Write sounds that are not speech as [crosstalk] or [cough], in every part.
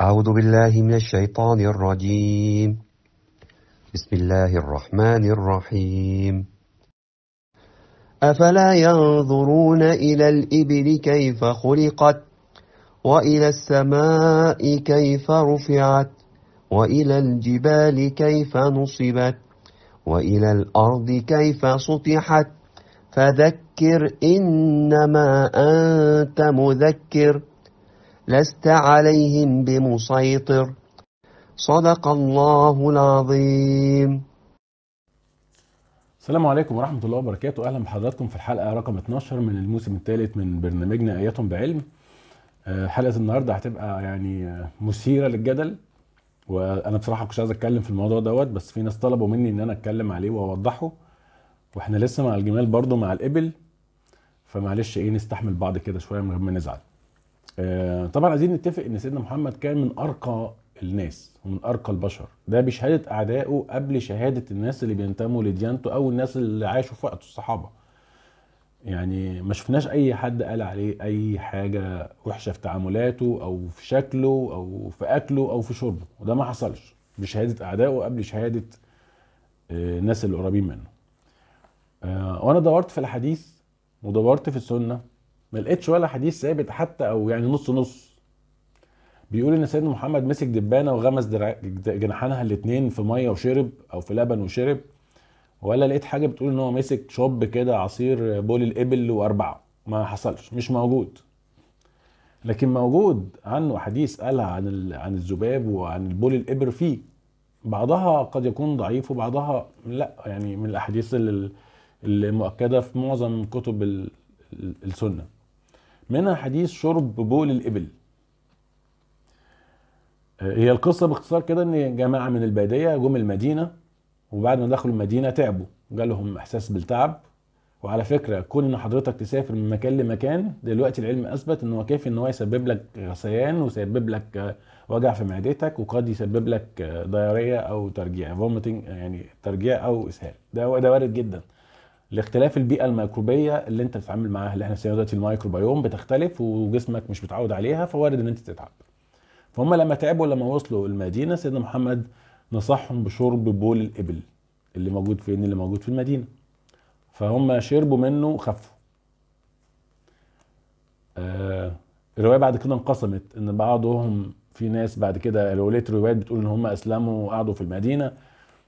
أعوذ بالله من الشيطان الرجيم بسم الله الرحمن الرحيم أفلا ينظرون إلى الإبل كيف خلقت وإلى السماء كيف رفعت وإلى الجبال كيف نصبت وإلى الأرض كيف سطحت فذكر إنما أنت مذكر لست عليهم بمسيطر صدق الله العظيم السلام عليكم ورحمة الله وبركاته أهلا بحضراتكم في الحلقة رقم 12 من الموسم الثالث من برنامجنا آيات بعلم آه، حلقة النهاردة هتبقى يعني آه، مثيرة للجدل وأنا بصراحة مكنتش عايز أتكلم في الموضوع دوت بس في ناس طلبوا مني إن أنا أتكلم عليه وأوضحه وإحنا لسه مع الجمال برضه مع الإبل فمعلش إيه نستحمل بعض كده شوية من غير ما نزعل آه، طبعا عايزين نتفق ان سيدنا محمد كان من ارقى الناس ومن ارقى البشر ده بشهاده اعدائه قبل شهاده الناس اللي بينتموا لديانته او الناس اللي عاشوا في وقته الصحابه يعني ما شفناش اي حد قال عليه اي حاجه وحشه في تعاملاته او في شكله او في اكله او في شربه وده ما حصلش بشهاده اعدائه قبل شهاده آه، الناس اللي قريبين منه آه، وانا دورت في الحديث ودورت في السنه ما لقيتش ولا حديث ثابت حتى او يعني نص نص بيقول ان سيدنا محمد مسك دبانه وغمس جناحانها الاثنين في ميه وشرب او في لبن وشرب ولا لقيت حاجه بتقول ان هو مسك شوب كده عصير بول الابل واربعه ما حصلش مش موجود لكن موجود عنه حديث قالها عن عن الذباب وعن البول الابر فيه بعضها قد يكون ضعيف وبعضها لا يعني من الاحاديث المؤكده في معظم كتب السنه منها حديث شرب بول الإبل آه، هي القصة باختصار كده إن جماعة من البادية جم المدينة وبعد ما دخلوا المدينة تعبوا جالهم إحساس بالتعب وعلى فكرة كون إن حضرتك تسافر من مكان لمكان دلوقتي العلم أثبت إن هو كافي إن هو يسبب لك غثيان ويسبب لك آه، وجع في معدتك وقد يسبب لك ضيارية آه، أو ترجيع فوميتنج يعني ترجيع أو إسهال ده ده وارد جدا لاختلاف البيئه الميكروبيه اللي انت بتتعامل معاها اللي احنا سميناها دلوقتي الميكروبيوم بتختلف وجسمك مش متعود عليها فوارد ان انت تتعب فهم لما تعبوا لما وصلوا المدينه سيدنا محمد نصحهم بشرب بول الابل اللي موجود فين اللي موجود في المدينه فهم شربوا منه وخفوا آه الروايه بعد كده انقسمت ان بعضهم في ناس بعد كده لو لقيت روايات بتقول ان هم اسلموا وقعدوا في المدينه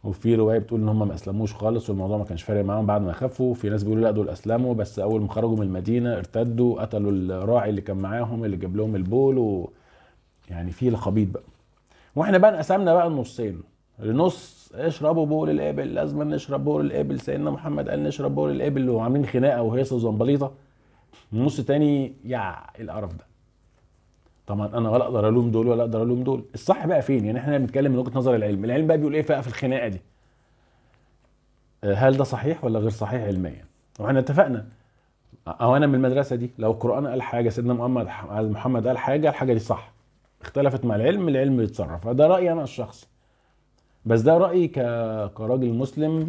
وفي روايه بتقول ان هم ما اسلموش خالص والموضوع ما كانش فارق معاهم بعد ما خفوا في ناس بيقولوا لا دول اسلموا بس اول ما خرجوا من المدينه ارتدوا قتلوا الراعي اللي كان معاهم اللي جاب لهم البول و... يعني في الخبيط بقى واحنا بقى انقسمنا بقى النصين لنص اشربوا بول الابل لازم نشرب بول الابل سيدنا محمد قال نشرب بول الابل وعاملين خناقه وهيصه وزنبليطه النص تاني يا القرف ده طبعا انا ولا اقدر الوم دول ولا اقدر الوم دول الصح بقى فين يعني احنا بنتكلم من وجهه نظر العلم العلم بقى بيقول ايه بقى في الخناقه دي آه، هل ده صحيح ولا غير صحيح علميا واحنا اتفقنا او انا من المدرسه دي لو القران قال حاجه سيدنا محمد محمد قال حاجه الحاجه دي صح اختلفت مع العلم العلم يتصرف ده رايي انا الشخصي بس ده رايي كراجل مسلم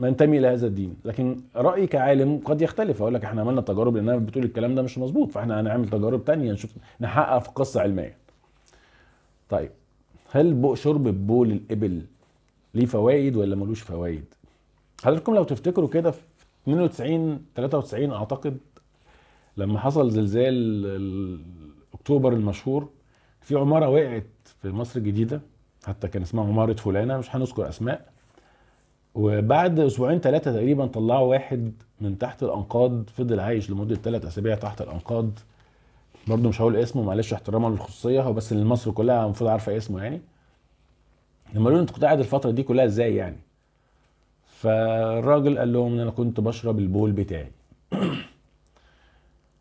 ننتمي هذا الدين لكن رايي كعالم قد يختلف اقول لك احنا عملنا تجارب لانها بتقول الكلام ده مش مظبوط فاحنا هنعمل تجارب تانية نشوف نحقق في قصه علميه طيب هل شرب بول الابل ليه فوائد ولا ملوش فوائد حضرتكم لو تفتكروا كده في 92 93 اعتقد لما حصل زلزال اكتوبر المشهور في عماره وقعت في مصر الجديده حتى كان اسمها عماره فلانه مش هنذكر اسماء وبعد اسبوعين ثلاثه تقريبا طلعوا واحد من تحت الانقاض فضل عايش لمده ثلاث اسابيع تحت الانقاض برضه مش هقول اسمه معلش احتراما للخصوصيه هو بس اللي مصر كلها المفروض عارفه اسمه يعني لما قالوا انت كنت قاعد الفتره دي كلها ازاي يعني فالراجل قال لهم ان انا كنت بشرب البول بتاعي [clears throat]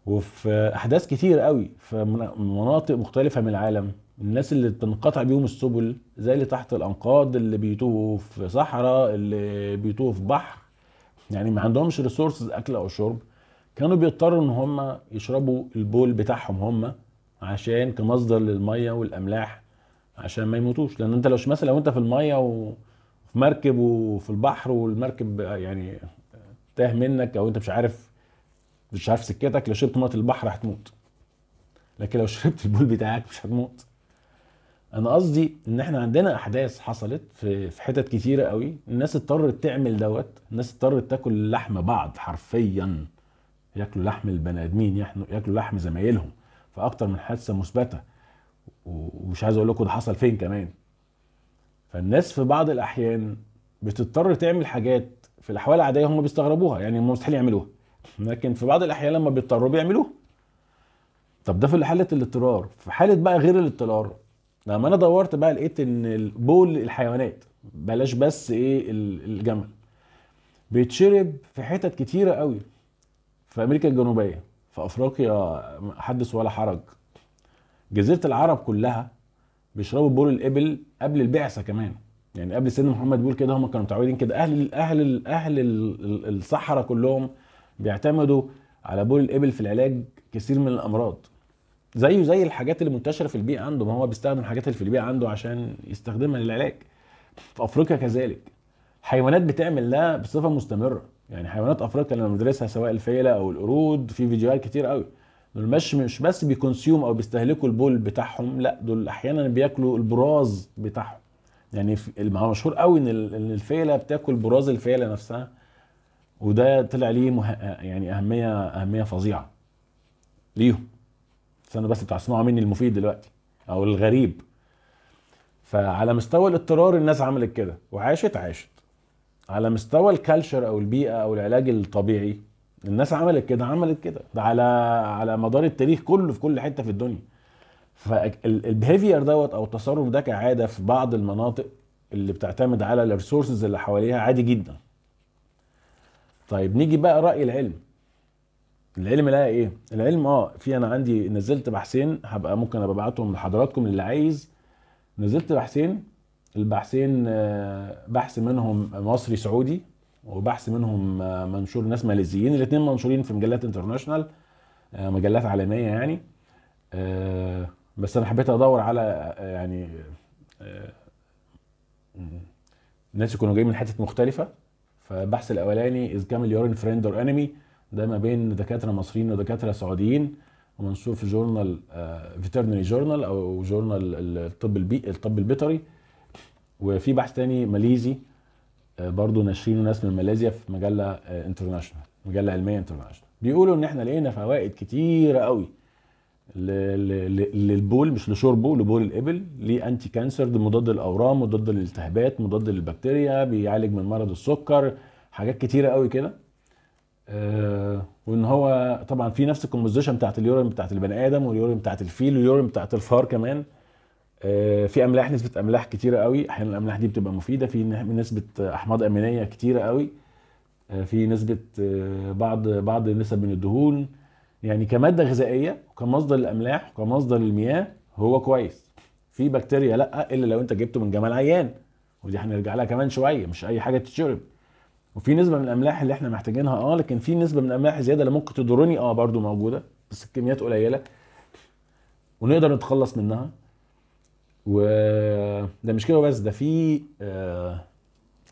وفي احداث كتير قوي في مناطق مختلفه من العالم الناس اللي بتنقطع بيهم السبل زي اللي تحت الانقاض اللي بيتوه في صحراء اللي بيتوه في بحر يعني ما عندهمش ريسورسز اكل او شرب كانوا بيضطروا ان هم يشربوا البول بتاعهم هم عشان كمصدر للميه والاملاح عشان ما يموتوش لان انت لو مثلا لو انت في الميه وفي مركب وفي البحر والمركب يعني تاه منك او انت مش عارف مش عارف سكتك لو شربت ميه البحر هتموت لكن لو شربت البول بتاعك مش هتموت انا قصدي ان احنا عندنا احداث حصلت في في حتت كتيره قوي الناس اضطرت تعمل دوت الناس اضطرت تاكل لحم بعض حرفيا ياكلوا لحم البني ادمين ياكلوا لحم زمايلهم فاكتر من حادثه مثبته ومش عايز اقول لكم ده حصل فين كمان فالناس في بعض الاحيان بتضطر تعمل حاجات في الاحوال العاديه هم بيستغربوها يعني هم مستحيل يعملوها لكن في بعض الاحيان لما بيضطروا بيعملوها طب ده في حاله الاضطرار في حاله بقى غير الاضطرار لما نعم، انا دورت بقى لقيت ان البول الحيوانات بلاش بس ايه الجمل بيتشرب في حتت كتيره قوي في امريكا الجنوبيه في افريقيا حدث ولا حرج جزيره العرب كلها بيشربوا بول الابل قبل البعثه كمان يعني قبل سيدنا محمد بيقول كده هم كانوا متعودين كده اهل اهل اهل الصحراء كلهم بيعتمدوا على بول الابل في العلاج كثير من الامراض زيه زي الحاجات اللي منتشره في البيئه عنده ما هو بيستخدم الحاجات اللي في البيئه عنده عشان يستخدمها للعلاج في افريقيا كذلك حيوانات بتعمل ده بصفه مستمره يعني حيوانات افريقيا اللي بندرسها سواء الفيله او القرود في فيديوهات كتير قوي دول مش مش بس بيكونسيوم او بيستهلكوا البول بتاعهم لا دول احيانا بياكلوا البراز بتاعهم يعني مشهور قوي ان الفيله بتاكل براز الفيله نفسها وده طلع ليه مه... يعني اهميه اهميه فظيعه ليهم استنوا بس انتوا هتسمعوا مني المفيد دلوقتي او الغريب فعلى مستوى الاضطرار الناس عملت كده وعاشت عاشت على مستوى الكالتشر او البيئه او العلاج الطبيعي الناس عملت كده عملت كده ده على على مدار التاريخ كله في كل حته في الدنيا فالبيهيفير دوت او التصرف ده كعاده في بعض المناطق اللي بتعتمد على الريسورسز اللي حواليها عادي جدا طيب نيجي بقى راي العلم العلم لا ايه العلم اه في انا عندي نزلت بحثين هبقى ممكن ابقى ابعتهم لحضراتكم اللي عايز نزلت بحثين البحثين آه، بحث منهم مصري سعودي وبحث منهم آه، منشور ناس ماليزيين الاثنين منشورين في مجلات انترناشونال آه، مجلات عالميه يعني بس انا حبيت ادور على يعني ناس يكونوا جايين من حتت مختلفه فالبحث الاولاني از كامل يورين فريند اور انمي ده ما بين دكاتره مصريين ودكاتره سعوديين ومنشور في جورنال فيترنري آه، جورنال او جورنال الطب البي الطب البيطري وفي بحث تاني ماليزي آه، برضه ناشرينه ناس من ماليزيا في مجله انترناشونال آه، مجله علميه انترناشونال بيقولوا ان احنا لقينا فوائد كتيره قوي للبول مش لشربه لبول الابل ليه انتي كانسر مضاد الاورام مضاد للالتهابات مضاد للبكتيريا بيعالج من مرض السكر حاجات كتيره قوي كده آه وان هو طبعا في نفس الكومبوزيشن بتاعت اليورين بتاعت البني ادم واليورين بتاعت الفيل واليورين بتاعت الفار كمان آه في املاح نسبه املاح كتيره قوي احيانا الاملاح دي بتبقى مفيده في نسبه احماض امينيه كتيره قوي آه في نسبه آه، بعض بعض النسب من الدهون يعني كماده غذائيه وكمصدر الاملاح وكمصدر المياه هو كويس في بكتيريا لا الا لو انت جبته من جمال عيان ودي هنرجع لها كمان شويه مش اي حاجه تتشرب وفي نسبه من الاملاح اللي احنا محتاجينها اه لكن في نسبه من الاملاح زياده اللي ممكن تضرني اه برضو موجوده بس الكميات قليله ونقدر نتخلص منها وده مش كده بس ده في آه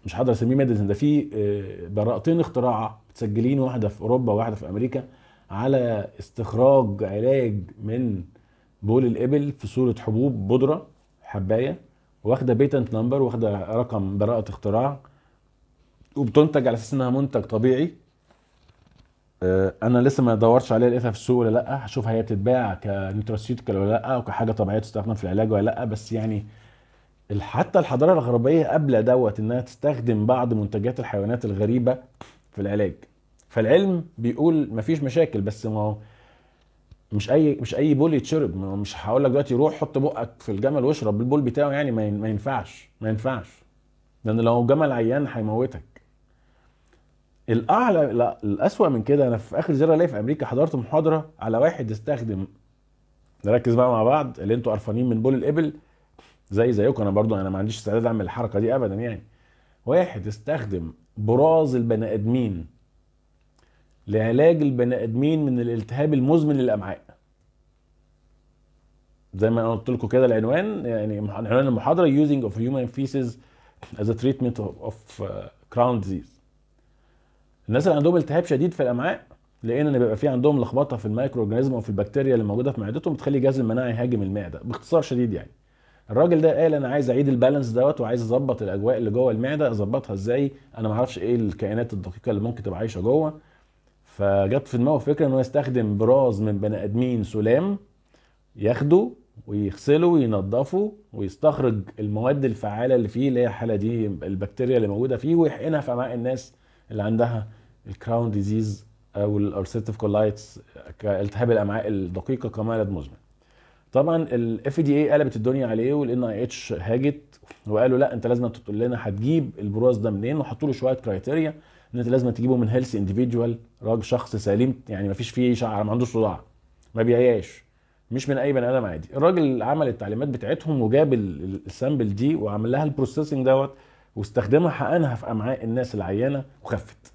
مش هقدر اسميه ميديسن ده في آه براءتين اختراع متسجلين واحده في اوروبا وواحده في امريكا على استخراج علاج من بول الابل في صوره حبوب بودره حبايه واخده بيتنت نمبر واخده رقم براءه اختراع وبتنتج على اساس انها منتج طبيعي آه، انا لسه ما دورتش عليها لقيتها في السوق ولا لا هشوف هي بتتباع كنيوتراسيوتيكال ولا لا وكحاجه طبيعيه تستخدم في العلاج ولا لا بس يعني حتى الحضاره الغربيه قبل دوت انها تستخدم بعض منتجات الحيوانات الغريبه في العلاج فالعلم بيقول مفيش مشاكل بس ما هو مش اي مش اي بول يتشرب مش هقول لك دلوقتي روح حط بقك في الجمل واشرب البول بتاعه يعني ما ينفعش ما ينفعش لان لو جمل عيان هيموتك الاعلى لا الاسوأ من كده انا في اخر زياره ليا في امريكا حضرت محاضره على واحد استخدم نركز بقى مع بعض اللي انتوا قرفانين من بول الابل زي زيكم انا برضو انا ما عنديش استعداد اعمل الحركه دي ابدا يعني واحد استخدم براز البني ادمين لعلاج البني ادمين من الالتهاب المزمن للامعاء زي ما انا قلت لكم كده العنوان يعني عنوان المحاضره using of human feces as a treatment of uh, crown disease الناس اللي عندهم التهاب شديد في الامعاء لقينا ان بيبقى في عندهم لخبطه في المايكرو اورجانيزم او في البكتيريا اللي موجوده في معدتهم بتخلي جهاز المناعه يهاجم المعده باختصار شديد يعني الراجل ده قال انا عايز اعيد البالانس دوت وعايز اظبط الاجواء اللي جوه المعده اظبطها ازاي انا ما اعرفش ايه الكائنات الدقيقه اللي ممكن تبقى عايشه جوه فجت في دماغه فكره ان هو يستخدم براز من بني ادمين سلام ياخده ويغسله وينضفه ويستخرج المواد الفعاله اللي فيه اللي هي الحاله دي البكتيريا اللي موجوده فيه ويحقنها في امعاء الناس اللي عندها الكراون ديزيز او الارثرتيف كولايتس كالتهاب الامعاء الدقيقه كمرض مزمن طبعا الاف دي اي قلبت الدنيا عليه والان اي اتش هاجت وقالوا لا انت لازم تقول لنا هتجيب البراز ده منين وحطوا له شويه كرايتيريا ان انت لازم تجيبه من هيلث انديفيديوال راجل شخص سليم يعني ما فيش فيه شعر ما عندوش صداع ما بيعياش مش من اي بني ادم عادي الراجل عمل التعليمات بتاعتهم وجاب السامبل دي وعمل لها البروسيسنج دوت واستخدمها حقنها في امعاء الناس العيانه وخفت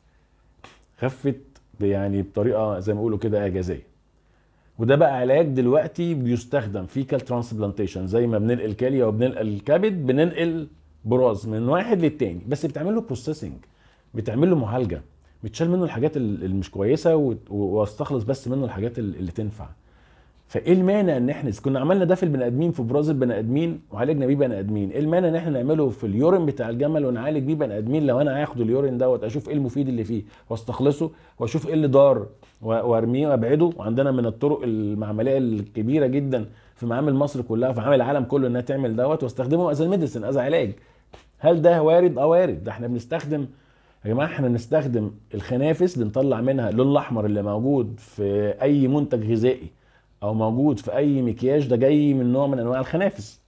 خفت يعني بطريقه زي ما بيقولوا كده اعجازيه وده بقى علاج دلوقتي بيستخدم فيكال ترانسبلانتيشن زي ما بننقل كليه وبننقل كبد بننقل براز من واحد للتاني بس بتعمل له بروسيسنج بتعمل له معالجه بتشال منه الحاجات اللي مش كويسه واستخلص بس منه الحاجات اللي تنفع فايه المانع ان احنا كنا عملنا ده في البني ادمين في ابراز البني ادمين وعالجنا بيه بني ادمين ايه المانع ان احنا نعمله في اليورين بتاع الجمل ونعالج بيه بني ادمين لو انا هاخد اليورين دوت اشوف ايه المفيد اللي فيه واستخلصه واشوف ايه اللي ضار وارميه وابعده وعندنا من الطرق المعمليه الكبيره جدا في معامل مصر كلها في معامل العالم كله انها تعمل دوت واستخدمه از ميديسن از علاج هل ده وارد اه وارد ده احنا بنستخدم يا جماعه احنا بنستخدم الخنافس بنطلع منها اللون الاحمر اللي موجود في اي منتج غذائي او موجود في اي مكياج ده جاي من نوع من انواع الخنافس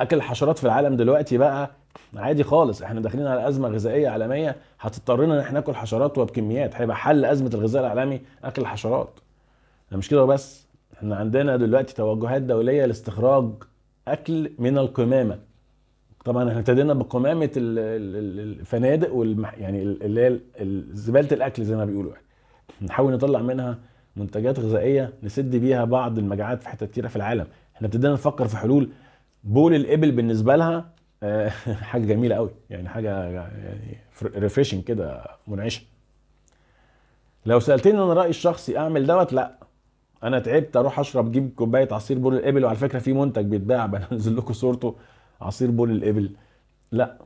اكل الحشرات في العالم دلوقتي بقى عادي خالص احنا داخلين على ازمه غذائيه عالميه هتضطرنا ان احنا ناكل حشرات وبكميات هيبقى حل ازمه الغذاء العالمي اكل الحشرات مش كده وبس احنا عندنا دلوقتي توجهات دوليه لاستخراج اكل من القمامه طبعا احنا ابتدينا بقمامه الفنادق والمح... يعني اللي هي زباله الاكل زي ما بيقولوا نحاول نطلع منها منتجات غذائيه نسد بيها بعض المجاعات في حتت كتيره في العالم احنا ابتدينا نفكر في حلول بول الابل بالنسبه لها آه، [laughs] حاجه جميله قوي يعني حاجه يعني ريفريشنج كده منعشه لو سالتني انا رايي الشخصي اعمل دوت لا انا تعبت اروح اشرب جيب كوبايه عصير بول الابل وعلى فكره في منتج بيتباع [laughs] بنزل لكم صورته عصير بول الابل لا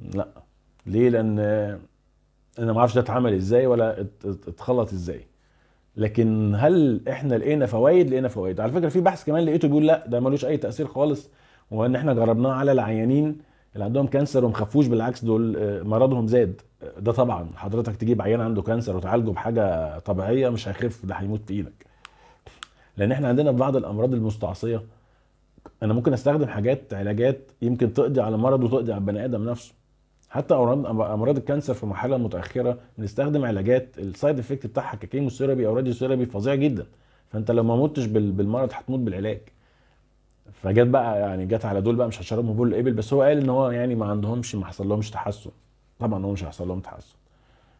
لا ليه لان انا ما اعرفش ده اتعمل ازاي ولا اتخلط ازاي لكن هل احنا لقينا فوائد لقينا فوائد على فكره في بحث كمان لقيته بيقول لا ده ملوش اي تاثير خالص وان احنا جربناه على العيانين اللي عندهم كانسر وما خفوش بالعكس دول آه، مرضهم زاد آه، ده طبعا حضرتك تجيب عيان عنده كانسر وتعالجه بحاجه طبيعيه مش هيخف ده هيموت في ايدك لان احنا عندنا في بعض الامراض المستعصيه انا ممكن استخدم حاجات علاجات يمكن تقضي على مرض وتقضي على البني ادم نفسه حتى امراض امراض الكانسر في مرحله متاخره بنستخدم علاجات السايد افكت بتاعها ككيمو ثيرابي او راديو ثيرابي فظيع جدا فانت لو ما متش بالمرض هتموت بالعلاج فجت بقى يعني جت على دول بقى مش هشربهم بول ايبل بس هو قال ان هو يعني ما عندهمش ما حصل لهمش تحسن طبعا هو مش هيحصل لهم تحسن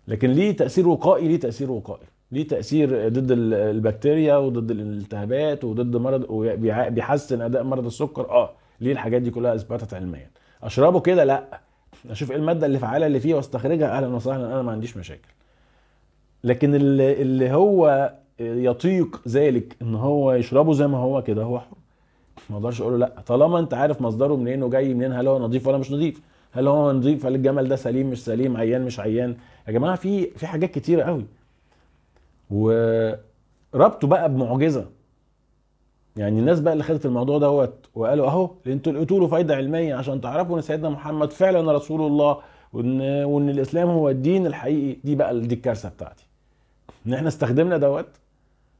لكن ليه تاثير وقائي ليه تاثير وقائي ليه تاثير ضد البكتيريا وضد الالتهابات وضد مرض وبيحسن اداء مرض السكر اه ليه الحاجات دي كلها اثبتت علميا اشربه كده لا اشوف ايه الماده اللي فعاله اللي فيه واستخرجها اهلا وسهلا انا ما عنديش مشاكل لكن اللي, اللي هو يطيق ذلك ان هو يشربه زي ما هو كده هو حر ما اقدرش اقول له لا طالما انت عارف مصدره منين وجاي منين هل هو نظيف ولا مش نظيف هل هو نظيف هل الجمل ده سليم مش سليم عيان مش عيان يا جماعه في في حاجات كتيره قوي وربطه بقى بمعجزه يعني الناس بقى اللي خدت الموضوع دوت وقالوا اهو انتوا لقيتوا له فايده علميه عشان تعرفوا ان سيدنا محمد فعلا رسول الله وان وان الاسلام هو الدين الحقيقي دي بقى دي الكارثه بتاعتي ان احنا استخدمنا دوت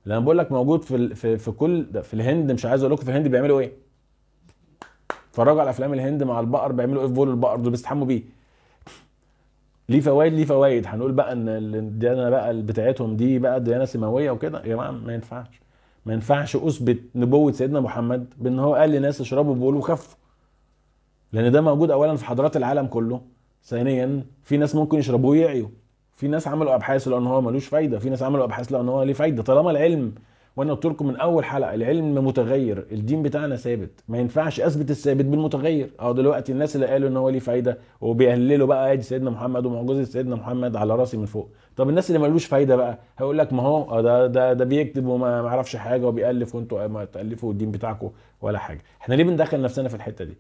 انا بقول لك موجود في في, في كل ده في الهند مش عايز اقول لكم في الهند بيعملوا ايه اتفرجوا على افلام الهند مع البقر بيعملوا ايه في بول البقر دول بيستحموا بيه ليه فوائد ليه فوائد هنقول بقى ان الديانه بقى بتاعتهم دي بقى ديانه سماويه وكده يا جماعه ما ينفعش ما ينفعش اثبت نبوه سيدنا محمد بان هو قال لناس اشربوا بقول وخفوا لان ده موجود اولا في حضارات العالم كله ثانيا في ناس ممكن يشربوه ويعيوا في ناس عملوا ابحاث لان هو ملوش فايده في ناس عملوا ابحاث لان هو ليه فايده طالما العلم وانا قلت لكم من اول حلقه العلم متغير الدين بتاعنا ثابت ما ينفعش اثبت الثابت بالمتغير اه دلوقتي الناس اللي قالوا ان هو ليه فايده وبيقللوا بقى ادي سيدنا محمد ومعجزه سيدنا محمد على راسي من فوق طب الناس اللي ملوش فايده بقى هيقول لك ما هو آه، ده ده ده بيكتب وما يعرفش حاجه وبيالف وانتوا آه، ما تالفوا الدين بتاعكم ولا حاجه احنا ليه بندخل نفسنا في الحته دي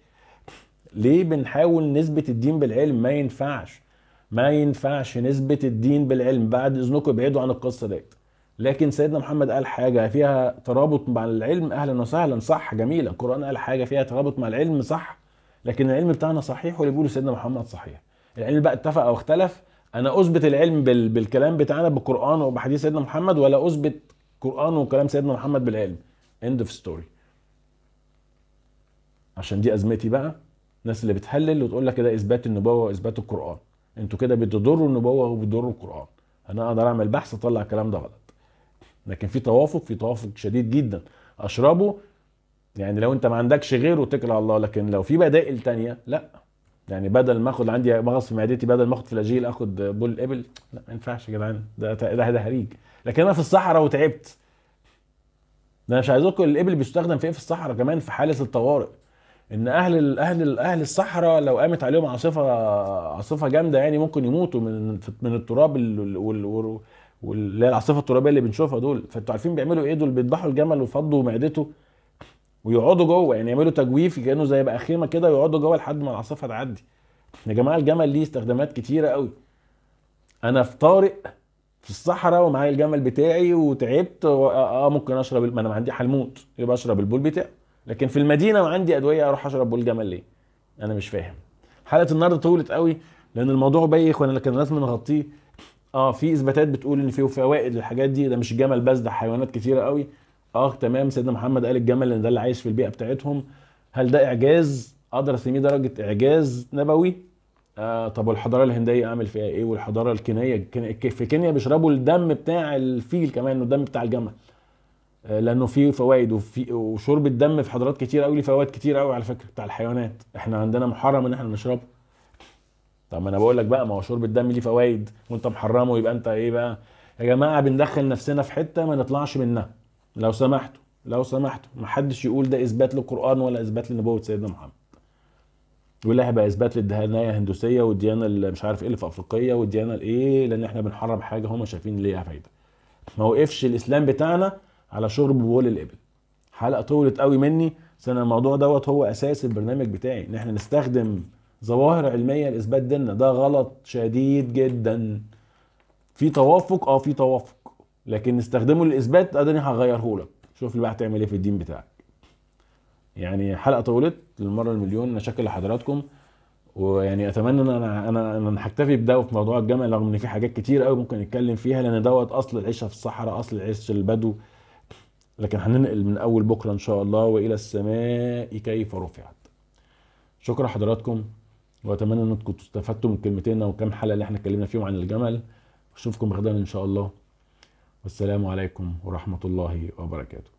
ليه بنحاول نثبت الدين بالعلم ما ينفعش ما ينفعش نثبت الدين بالعلم بعد اذنكم ابعدوا عن القصه ديت لكن سيدنا محمد قال حاجة فيها ترابط مع العلم أهلا وسهلا صح جميلة القرآن قال حاجة فيها ترابط مع العلم صح لكن العلم بتاعنا صحيح واللي بيقوله سيدنا محمد صحيح العلم بقى اتفق أو اختلف أنا أثبت العلم بال... بالكلام بتاعنا بالقرآن وبحديث سيدنا محمد ولا أثبت قرآن وكلام سيدنا محمد بالعلم end of story عشان دي أزمتي بقى الناس اللي بتهلل وتقول لك ده إثبات النبوة وإثبات القرآن انتوا كده بتضروا النبوة وبتضروا القرآن أنا أقدر أعمل بحث أطلع الكلام ده غلط لكن في توافق في توافق شديد جدا اشربه يعني لو انت ما عندكش غيره على الله لكن لو في بدائل تانية لا يعني بدل ما اخد عندي مغص في معدتي بدل ما اخد فلاجيل اخد بول ابل لا ما ينفعش يا جدعان ده ده ده هريج لكن انا في الصحراء وتعبت ده مش عايز اقول الابل بيستخدم في ايه في الصحراء كمان في حاله الطوارئ ان اهل الاهل اهل اهل الصحراء لو قامت عليهم عاصفه عاصفه جامده يعني ممكن يموتوا من من التراب واللي هي العاصفه الترابيه اللي بنشوفها دول فانتوا عارفين بيعملوا ايه دول بيذبحوا الجمل ويفضوا معدته ويقعدوا جوه يعني يعملوا تجويف كانه زي بقى خيمه كده يقعدوا جوه لحد ما العاصفه تعدي يا جماعه الجمل ليه استخدامات كتيره قوي انا في طارق في الصحراء ومعايا الجمل بتاعي وتعبت آه،, اه ممكن اشرب ما انا ما عندي حلموت يبقى اشرب البول بتاعي لكن في المدينه وعندي ادويه اروح اشرب بول جمل ليه انا مش فاهم حلقه النهارده طولت قوي لان الموضوع بايخ وانا كان لازم نغطيه اه في اثباتات بتقول ان في فوائد للحاجات دي ده مش جمل بس ده حيوانات كتيره قوي اه تمام سيدنا محمد قال الجمل ان ده اللي عايش في البيئه بتاعتهم هل ده اعجاز اقدر اسميه درجه اعجاز نبوي آه طب والحضاره الهنديه اعمل فيها ايه والحضاره الكينيه في كينيا بيشربوا الدم بتاع الفيل كمان الدم بتاع الجمل آه لانه في فوائد وفي وشرب الدم في حضارات كتير قوي فوائد كتير قوي على فكره بتاع الحيوانات احنا عندنا محرم ان احنا نشربه طب ما انا بقول لك بقى ما هو شرب الدم ليه فوائد وانت محرمه يبقى انت ايه بقى يا جماعه بندخل نفسنا في حته ما نطلعش منها لو سمحتوا لو سمحتوا ما حدش يقول ده اثبات للقران ولا اثبات لنبوه سيدنا محمد يقول لها بقى اثبات للديانه الهندوسيه والديانه اللي مش عارف ايه اللي في افريقيا والديانه الايه لان احنا بنحرم حاجه هم شايفين ليها فايده ما وقفش الاسلام بتاعنا على شرب بول الابل حلقه طولت قوي مني بس انا الموضوع دوت هو اساس البرنامج بتاعي ان احنا نستخدم ظواهر علميه لاثبات ديننا ده غلط شديد جدا في توافق اه في توافق لكن نستخدمه للاثبات اداني هغيره لك شوف اللي بقى هتعمل ايه في الدين بتاعك يعني حلقه طولت للمره المليون انا شاكر لحضراتكم ويعني اتمنى ان انا انا انا هكتفي بده في موضوع الجمع رغم ان في حاجات كتير قوي ممكن نتكلم فيها لان دوت اصل العيشه في الصحراء اصل العيشه البدو لكن هننقل من اول بكره ان شاء الله والى السماء كيف رفعت شكرا حضراتكم واتمنى ان انتم استفدتوا من كلمتين او كام حلقه اللي احنا اتكلمنا فيهم عن الجمل اشوفكم غدا ان شاء الله والسلام عليكم ورحمه الله وبركاته